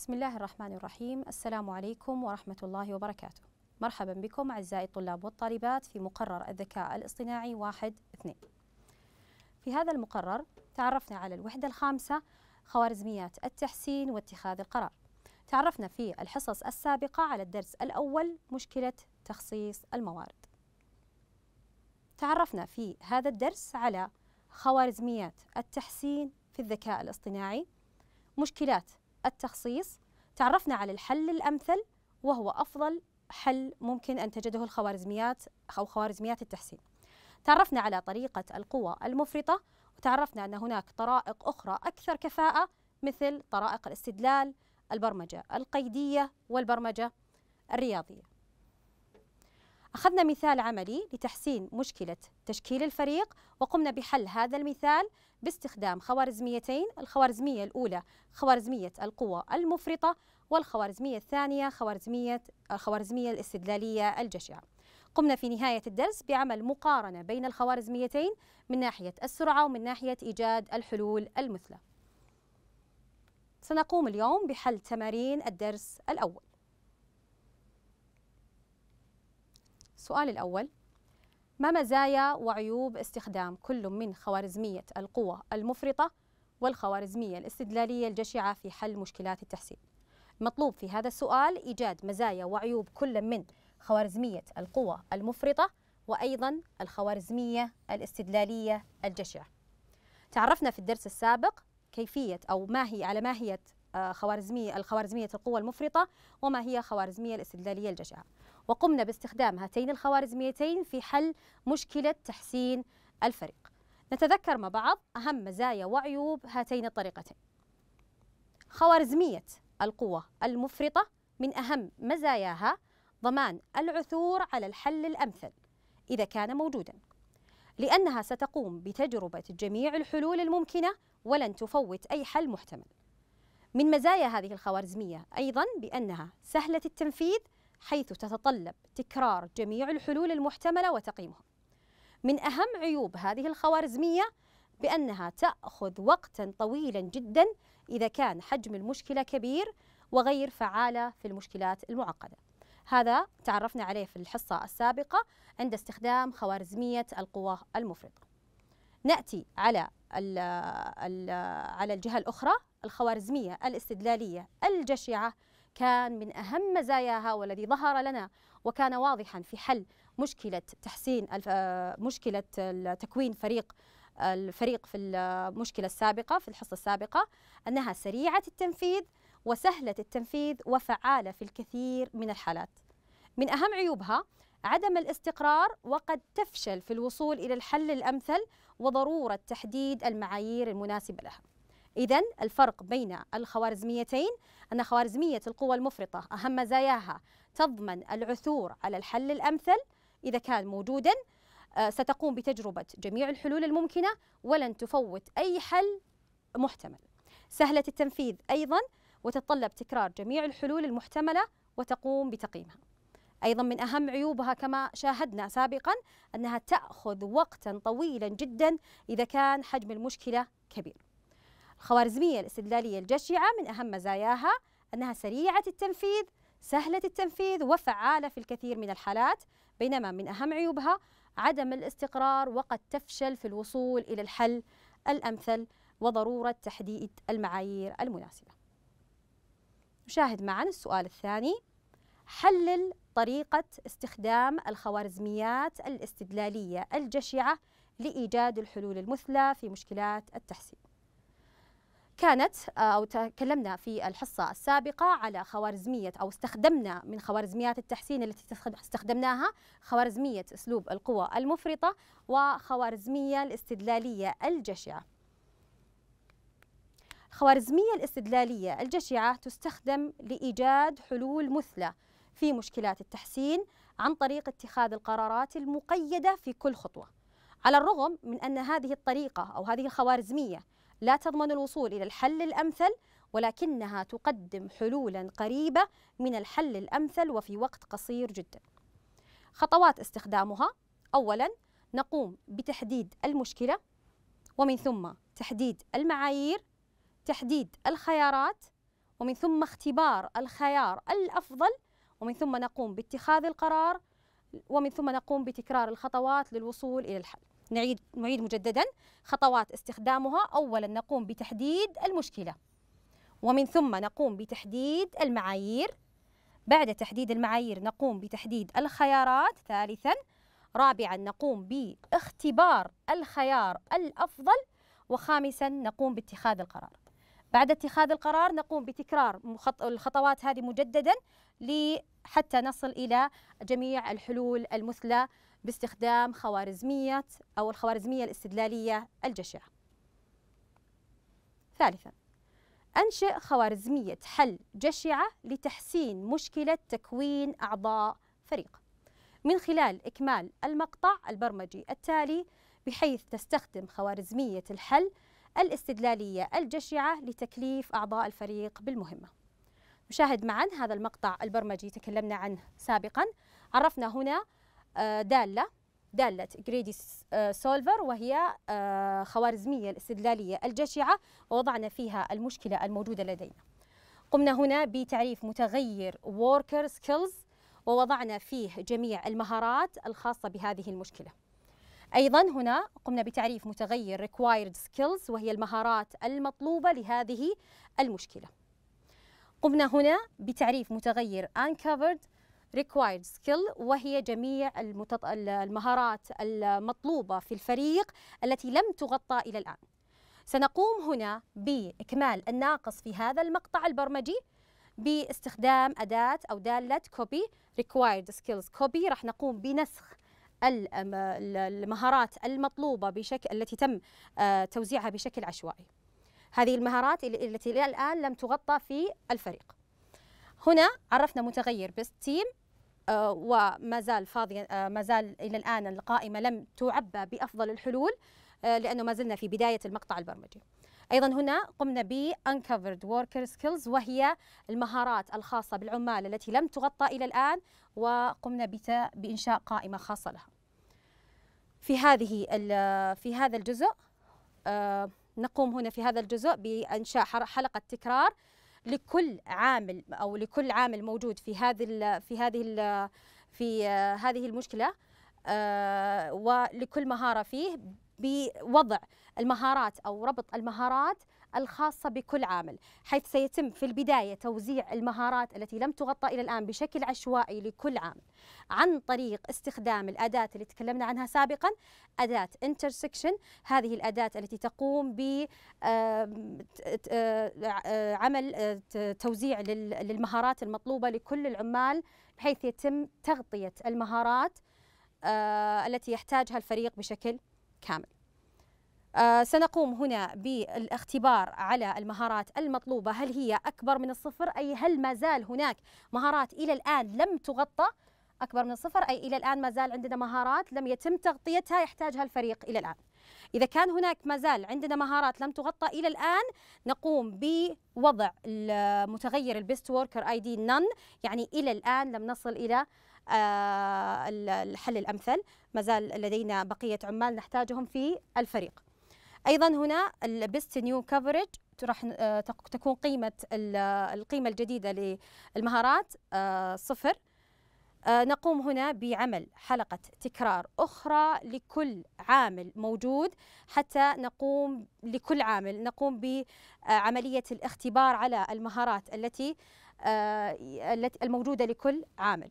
بسم الله الرحمن الرحيم السلام عليكم ورحمة الله وبركاته مرحبا بكم أعزائي الطلاب والطالبات في مقرر الذكاء الاصطناعي واحد اثنين في هذا المقرر تعرفنا على الوحدة الخامسة خوارزميات التحسين واتخاذ القرار تعرفنا في الحصص السابقة على الدرس الأول مشكلة تخصيص الموارد تعرفنا في هذا الدرس على خوارزميات التحسين في الذكاء الاصطناعي مشكلات التخصيص تعرفنا على الحل الأمثل وهو أفضل حل ممكن أن تجده الخوارزميات أو خوارزميات التحسين تعرفنا على طريقة القوى المفرطة وتعرفنا أن هناك طرائق أخرى أكثر كفاءة مثل طرائق الاستدلال البرمجة القيدية والبرمجة الرياضية أخذنا مثال عملي لتحسين مشكلة تشكيل الفريق وقمنا بحل هذا المثال باستخدام خوارزميتين الخوارزمية الأولى خوارزمية القوة المفرطة والخوارزمية الثانية خوارزمية الخوارزمية الاستدلالية الجشعة قمنا في نهاية الدرس بعمل مقارنة بين الخوارزميتين من ناحية السرعة ومن ناحية إيجاد الحلول المثلى سنقوم اليوم بحل تمارين الدرس الأول السؤال الأول ما مزايا وعيوب استخدام كل من خوارزمية القوى المفرطة والخوارزمية الاستدلالية الجشعة في حل مشكلات التحسين مطلوب في هذا السؤال إيجاد مزايا وعيوب كل من خوارزمية القوى المفرطة وأيضا الخوارزمية الاستدلالية الجشعة تعرفنا في الدرس السابق كيفية أو ما هي على ماهية آه، خوارزمية الخوارزمية القوى المفرطة وما هي خوارزمية الاستدلالية الجشعة وقمنا باستخدام هاتين الخوارزميتين في حل مشكلة تحسين الفريق نتذكر مع بعض أهم مزايا وعيوب هاتين الطريقتين خوارزمية القوة المفرطة من أهم مزاياها ضمان العثور على الحل الأمثل إذا كان موجودا لأنها ستقوم بتجربة جميع الحلول الممكنة ولن تفوت أي حل محتمل من مزايا هذه الخوارزمية أيضا بأنها سهلة التنفيذ حيث تتطلب تكرار جميع الحلول المحتملة وتقييمها من أهم عيوب هذه الخوارزمية بأنها تأخذ وقتا طويلا جدا إذا كان حجم المشكلة كبير وغير فعالة في المشكلات المعقدة هذا تعرفنا عليه في الحصة السابقة عند استخدام خوارزمية القوى المفرطة نأتي على الـ الـ على الجهة الأخرى الخوارزمية الاستدلالية الجشعة كان من أهم مزاياها والذي ظهر لنا وكان واضحا في حل مشكلة تحسين آه، مشكلة تكوين فريق الفريق في المشكلة السابقة في الحصة السابقة أنها سريعة التنفيذ وسهلة التنفيذ وفعالة في الكثير من الحالات من أهم عيوبها عدم الاستقرار وقد تفشل في الوصول إلى الحل الأمثل وضرورة تحديد المعايير المناسبة لها إذا الفرق بين الخوارزميتين أن خوارزمية القوى المفرطة أهم مزاياها تضمن العثور على الحل الأمثل إذا كان موجودا آه، ستقوم بتجربة جميع الحلول الممكنة ولن تفوت أي حل محتمل سهلة التنفيذ أيضا وتتطلب تكرار جميع الحلول المحتملة وتقوم بتقييمها أيضا من أهم عيوبها كما شاهدنا سابقا أنها تأخذ وقتا طويلا جدا إذا كان حجم المشكلة كبير الخوارزمية الاستدلالية الجشعة من أهم مزاياها أنها سريعة التنفيذ سهلة التنفيذ وفعالة في الكثير من الحالات بينما من أهم عيوبها عدم الاستقرار وقد تفشل في الوصول إلى الحل الأمثل وضرورة تحديد المعايير المناسبة نشاهد معا السؤال الثاني حلل طريقة استخدام الخوارزميات الاستدلالية الجشعة لإيجاد الحلول المثلى في مشكلات التحسين كانت آه، أو تكلمنا في الحصة السابقة على خوارزمية أو استخدمنا من خوارزميات التحسين التي استخدمناها خوارزمية أسلوب القوى المفرطة وخوارزمية الاستدلالية الجشعة الخوارزمية الاستدلالية الجشعة تستخدم لإيجاد حلول مثلى في مشكلات التحسين عن طريق اتخاذ القرارات المقيدة في كل خطوة على الرغم من أن هذه الطريقة أو هذه الخوارزمية لا تضمن الوصول إلى الحل الأمثل ولكنها تقدم حلولا قريبة من الحل الأمثل وفي وقت قصير جدا خطوات استخدامها أولا نقوم بتحديد المشكلة ومن ثم تحديد المعايير تحديد الخيارات ومن ثم اختبار الخيار الأفضل ومن ثم نقوم باتخاذ القرار ومن ثم نقوم بتكرار الخطوات للوصول إلى الحل نعيد نعيد مجددا خطوات استخدامها أولا نقوم بتحديد المشكلة ومن ثم نقوم بتحديد المعايير بعد تحديد المعايير نقوم بتحديد الخيارات ثالثا رابعا نقوم باختبار الخيار الأفضل وخامسا نقوم باتخاذ القرار بعد اتخاذ القرار نقوم بتكرار الخطوات هذه مجددا حتى نصل إلى جميع الحلول المثلى باستخدام خوارزمية أو الخوارزمية الاستدلالية الجشعة ثالثا أنشئ خوارزمية حل جشعة لتحسين مشكلة تكوين أعضاء فريق من خلال إكمال المقطع البرمجي التالي بحيث تستخدم خوارزمية الحل الاستدلالية الجشعة لتكليف أعضاء الفريق بالمهمة نشاهد معا هذا المقطع البرمجي تكلمنا عنه سابقا عرفنا هنا آه، دالة دالة جريدي سولفر آه، وهي آه، خوارزمية الاستدلالية الجشعة ووضعنا فيها المشكلة الموجودة لدينا قمنا هنا بتعريف متغير worker skills ووضعنا فيه جميع المهارات الخاصة بهذه المشكلة أيضا هنا قمنا بتعريف متغير required skills وهي المهارات المطلوبة لهذه المشكلة قمنا هنا بتعريف متغير uncovered required skill وهي جميع المهارات المطلوبة في الفريق التي لم تغطى إلى الآن سنقوم هنا بإكمال الناقص في هذا المقطع البرمجي باستخدام أداة أو دالة copy required skills copy راح نقوم بنسخ المهارات المطلوبة بشكل التي تم آه، توزيعها بشكل عشوائي هذه المهارات التي إلى الآن لم تغطى في الفريق هنا عرفنا متغير بست تيم آه، وما زال فاضيا آه، ما زال الى الان القائمه لم تعبى بافضل الحلول آه، لانه ما زلنا في بدايه المقطع البرمجي. ايضا هنا قمنا ب uncovered worker skills وهي المهارات الخاصه بالعمال التي لم تغطى الى الان وقمنا بانشاء قائمه خاصه لها. في هذه في هذا الجزء نقوم هنا في هذا الجزء بانشاء حلقه تكرار لكل عامل او لكل عامل موجود في هذه في هذه في آه، هذه المشكله آه، ولكل مهاره فيه بوضع المهارات أو ربط المهارات الخاصة بكل عامل حيث سيتم في البداية توزيع المهارات التي لم تغطى إلى الآن بشكل عشوائي لكل عامل عن طريق استخدام الأداة اللي تكلمنا عنها سابقا أداة intersection هذه الأداة التي تقوم ب عمل توزيع للمهارات المطلوبة لكل العمال بحيث يتم تغطية المهارات التي يحتاجها الفريق بشكل كامل آه، سنقوم هنا بالاختبار على المهارات المطلوبة هل هي أكبر من الصفر أي هل ما زال هناك مهارات إلى الآن لم تغطى أكبر من الصفر أي إلى الآن ما زال عندنا مهارات لم يتم تغطيتها يحتاجها الفريق إلى الآن إذا كان هناك ما زال عندنا مهارات لم تغطى إلى الآن نقوم بوضع المتغير البيست وركر اي دي نن يعني إلى الآن لم نصل إلى آه، الحل الأمثل ما زال لدينا بقية عمال نحتاجهم في الفريق أيضا هنا البست نيو كفرج راح تكون قيمة القيمة الجديدة للمهارات آه، صفر آه، نقوم هنا بعمل حلقة تكرار أخرى لكل عامل موجود حتى نقوم لكل عامل نقوم بعملية الاختبار على المهارات التي الموجودة لكل عامل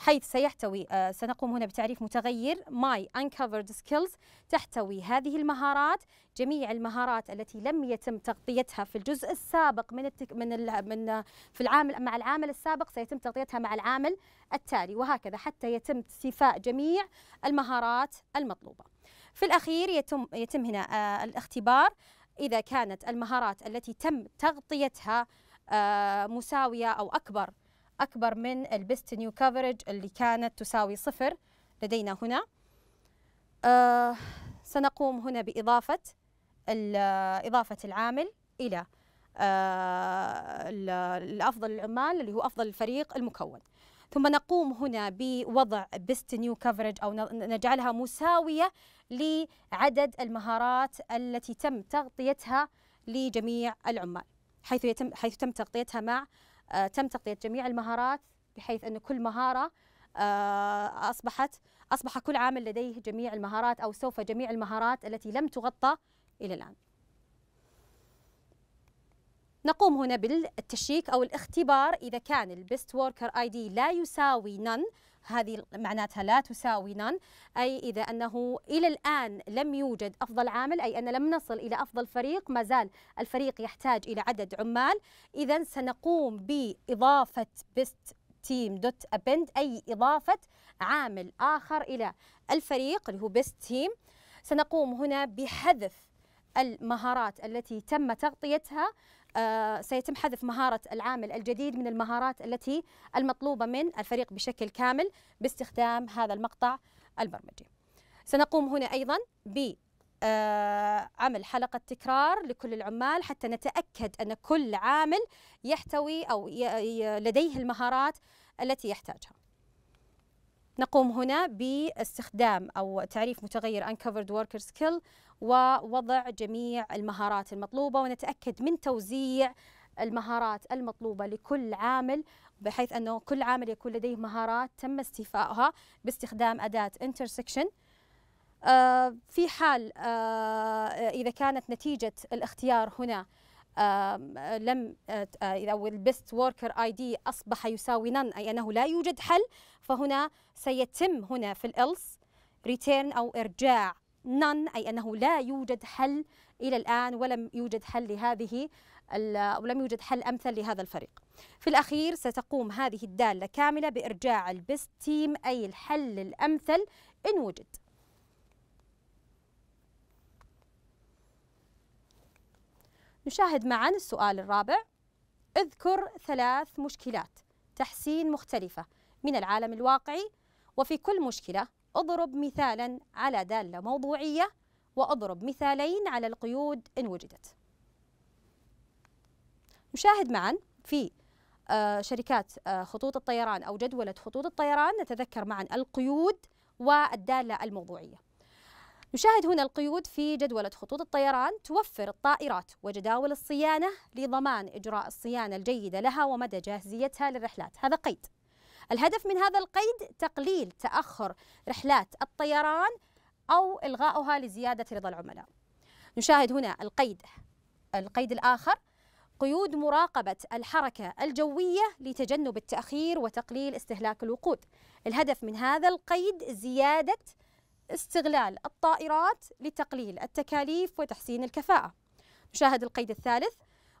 حيث سيحتوي آه، سنقوم هنا بتعريف متغير My Uncovered Skills تحتوي هذه المهارات جميع المهارات التي لم يتم تغطيتها في الجزء السابق من التك من من آه، في العامل مع العامل السابق سيتم تغطيتها مع العامل التالي وهكذا حتى يتم استيفاء جميع المهارات المطلوبه. في الاخير يتم يتم هنا آه الاختبار اذا كانت المهارات التي تم تغطيتها آه مساويه او اكبر أكبر من البست نيو كفرج اللي كانت تساوي صفر لدينا هنا آه سنقوم هنا بإضافة إضافة العامل إلى آه الأفضل العمال اللي هو أفضل الفريق المكون ثم نقوم هنا بوضع بست نيو كفرج أو نجعلها مساوية لعدد المهارات التي تم تغطيتها لجميع العمال حيث يتم حيث تم تغطيتها مع آه، تم تغطية جميع المهارات بحيث أن كل مهارة آه، أصبحت أصبح كل عامل لديه جميع المهارات أو سوف جميع المهارات التي لم تغطى إلى الآن نقوم هنا بالتشيك أو الاختبار إذا كان البست وركر آي دي لا يساوي none هذه معناتها لا تساوي نان أي إذا أنه إلى الآن لم يوجد أفضل عامل أي أن لم نصل إلى أفضل فريق ما زال الفريق يحتاج إلى عدد عمال إذا سنقوم بإضافة بيست تيم دوت أبند أي إضافة عامل آخر إلى الفريق اللي هو بيست تيم سنقوم هنا بحذف المهارات التي تم تغطيتها آه، سيتم حذف مهارة العامل الجديد من المهارات التي المطلوبة من الفريق بشكل كامل باستخدام هذا المقطع البرمجي سنقوم هنا أيضا ب آه، عمل حلقة تكرار لكل العمال حتى نتأكد أن كل عامل يحتوي أو لديه المهارات التي يحتاجها نقوم هنا باستخدام أو تعريف متغير uncovered worker skill ووضع جميع المهارات المطلوبة ونتأكد من توزيع المهارات المطلوبة لكل عامل بحيث أنه كل عامل يكون لديه مهارات تم استيفائها باستخدام أداة intersection آه، في حال آه، إذا كانت نتيجة الاختيار هنا لم آه، آه، او البيست وركر اي دي اصبح يساوي نن اي انه لا يوجد حل فهنا سيتم هنا في الالس ريتيرن او ارجاع نن اي انه لا يوجد حل الى الان ولم يوجد حل لهذه ولم يوجد حل امثل لهذا الفريق. في الاخير ستقوم هذه الداله كامله بارجاع البيست تيم اي الحل الامثل ان وجد. نشاهد معا السؤال الرابع اذكر ثلاث مشكلات تحسين مختلفة من العالم الواقعي وفي كل مشكلة اضرب مثالا على دالة موضوعية واضرب مثالين على القيود إن وجدت نشاهد معا في آه، شركات آه، خطوط الطيران أو جدولة خطوط الطيران نتذكر معا القيود والدالة الموضوعية نشاهد هنا القيود في جدولة خطوط الطيران توفر الطائرات وجداول الصيانة لضمان إجراء الصيانة الجيدة لها ومدى جاهزيتها للرحلات هذا قيد الهدف من هذا القيد تقليل تأخر رحلات الطيران أو إلغاؤها لزيادة رضا العملاء نشاهد هنا القيد القيد الآخر قيود مراقبة الحركة الجوية لتجنب التأخير وتقليل استهلاك الوقود الهدف من هذا القيد زيادة استغلال الطائرات لتقليل التكاليف وتحسين الكفاءة نشاهد القيد الثالث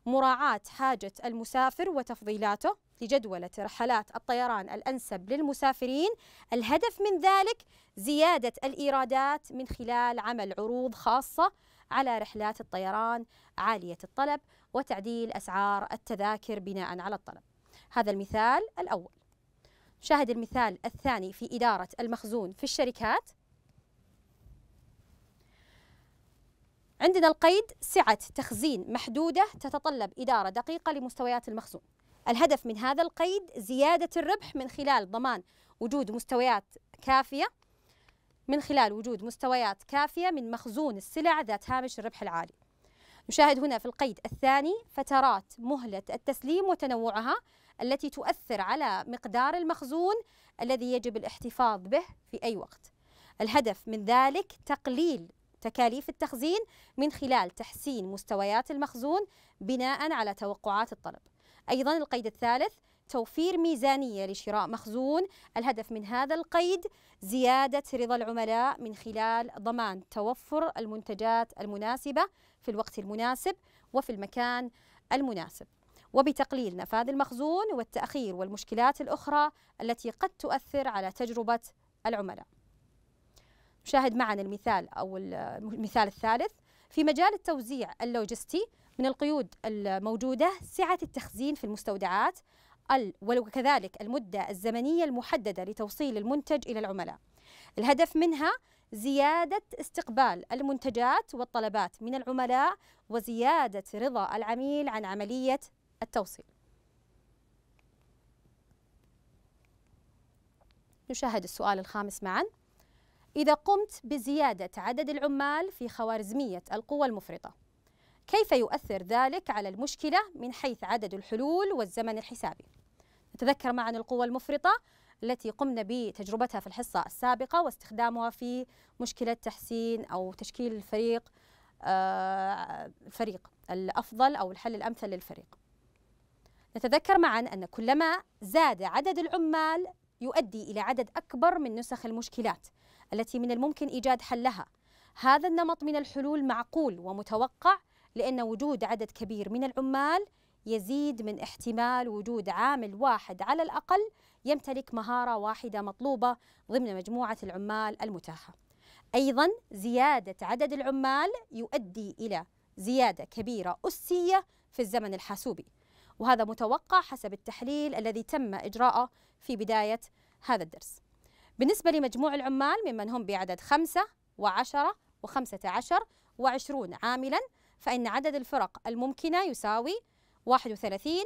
مراعاة حاجة المسافر وتفضيلاته لجدولة رحلات الطيران الأنسب للمسافرين الهدف من ذلك زيادة الإيرادات من خلال عمل عروض خاصة على رحلات الطيران عالية الطلب وتعديل أسعار التذاكر بناء على الطلب هذا المثال الأول شاهد المثال الثاني في إدارة المخزون في الشركات عندنا القيد سعة تخزين محدودة تتطلب إدارة دقيقة لمستويات المخزون الهدف من هذا القيد زيادة الربح من خلال ضمان وجود مستويات كافية من خلال وجود مستويات كافية من مخزون السلع ذات هامش الربح العالي نشاهد هنا في القيد الثاني فترات مهلة التسليم وتنوعها التي تؤثر على مقدار المخزون الذي يجب الاحتفاظ به في أي وقت الهدف من ذلك تقليل تكاليف التخزين من خلال تحسين مستويات المخزون بناء على توقعات الطلب أيضا القيد الثالث توفير ميزانية لشراء مخزون الهدف من هذا القيد زيادة رضا العملاء من خلال ضمان توفر المنتجات المناسبة في الوقت المناسب وفي المكان المناسب وبتقليل نفاذ المخزون والتأخير والمشكلات الأخرى التي قد تؤثر على تجربة العملاء شاهد معنا المثال أو المثال الثالث في مجال التوزيع اللوجستي من القيود الموجودة سعة التخزين في المستودعات وكذلك المدة الزمنية المحددة لتوصيل المنتج إلى العملاء الهدف منها زيادة استقبال المنتجات والطلبات من العملاء وزيادة رضا العميل عن عملية التوصيل نشاهد السؤال الخامس معاً إذا قمت بزيادة عدد العمال في خوارزمية القوى المفرطة كيف يؤثر ذلك على المشكلة من حيث عدد الحلول والزمن الحسابي نتذكر معا القوى المفرطة التي قمنا بتجربتها في الحصة السابقة واستخدامها في مشكلة تحسين أو تشكيل الفريق آه، الفريق الأفضل أو الحل الأمثل للفريق نتذكر معا أن كلما زاد عدد العمال يؤدي إلى عدد أكبر من نسخ المشكلات التي من الممكن إيجاد حل لها هذا النمط من الحلول معقول ومتوقع لأن وجود عدد كبير من العمال يزيد من احتمال وجود عامل واحد على الأقل يمتلك مهارة واحدة مطلوبة ضمن مجموعة العمال المتاحة. أيضا زيادة عدد العمال يؤدي إلى زيادة كبيرة أسية في الزمن الحاسوبي وهذا متوقع حسب التحليل الذي تم إجراءه في بداية هذا الدرس بالنسبة لمجموع العمال ممن هم بعدد خمسة وعشرة وخمسة عشر وعشرون عاملا فإن عدد الفرق الممكنة يساوي واحد وثلاثين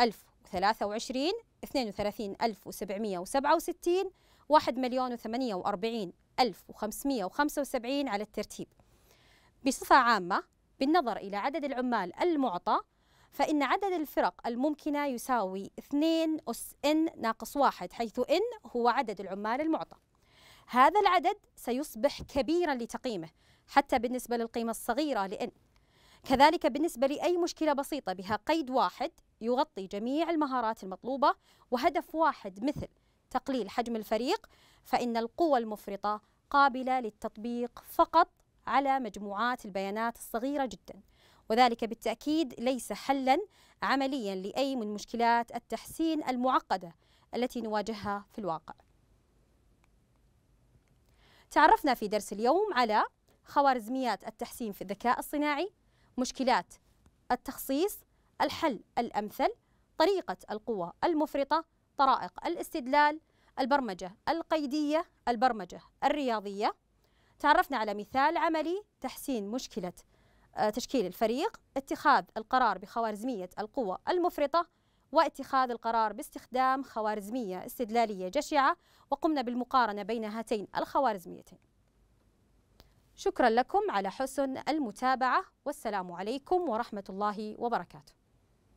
ألف وثلاثة وعشرين اثنين وثلاثين ألف وسبعمية وسبعة وستين واحد مليون وثمانية وأربعين ألف وخمسمية وخمسة وسبعين على الترتيب بصفة عامة بالنظر إلى عدد العمال المعطى فإن عدد الفرق الممكنة يساوي 2 أس n ناقص 1 حيث n هو عدد العمال المعطى هذا العدد سيصبح كبيرا لتقييمه حتى بالنسبة للقيمة الصغيرة لإن كذلك بالنسبة لأي مشكلة بسيطة بها قيد واحد يغطي جميع المهارات المطلوبة وهدف واحد مثل تقليل حجم الفريق فإن القوى المفرطة قابلة للتطبيق فقط على مجموعات البيانات الصغيرة جدا وذلك بالتأكيد ليس حلا عمليا لأي من مشكلات التحسين المعقدة التي نواجهها في الواقع تعرفنا في درس اليوم على خوارزميات التحسين في الذكاء الصناعي مشكلات التخصيص الحل الأمثل طريقة القوى المفرطة طرائق الاستدلال البرمجة القيدية البرمجة الرياضية تعرفنا على مثال عملي تحسين مشكلة آه، تشكيل الفريق اتخاذ القرار بخوارزمية القوة المفرطة واتخاذ القرار باستخدام خوارزمية استدلالية جشعة وقمنا بالمقارنة بين هاتين الخوارزميتين شكرا لكم على حسن المتابعة والسلام عليكم ورحمة الله وبركاته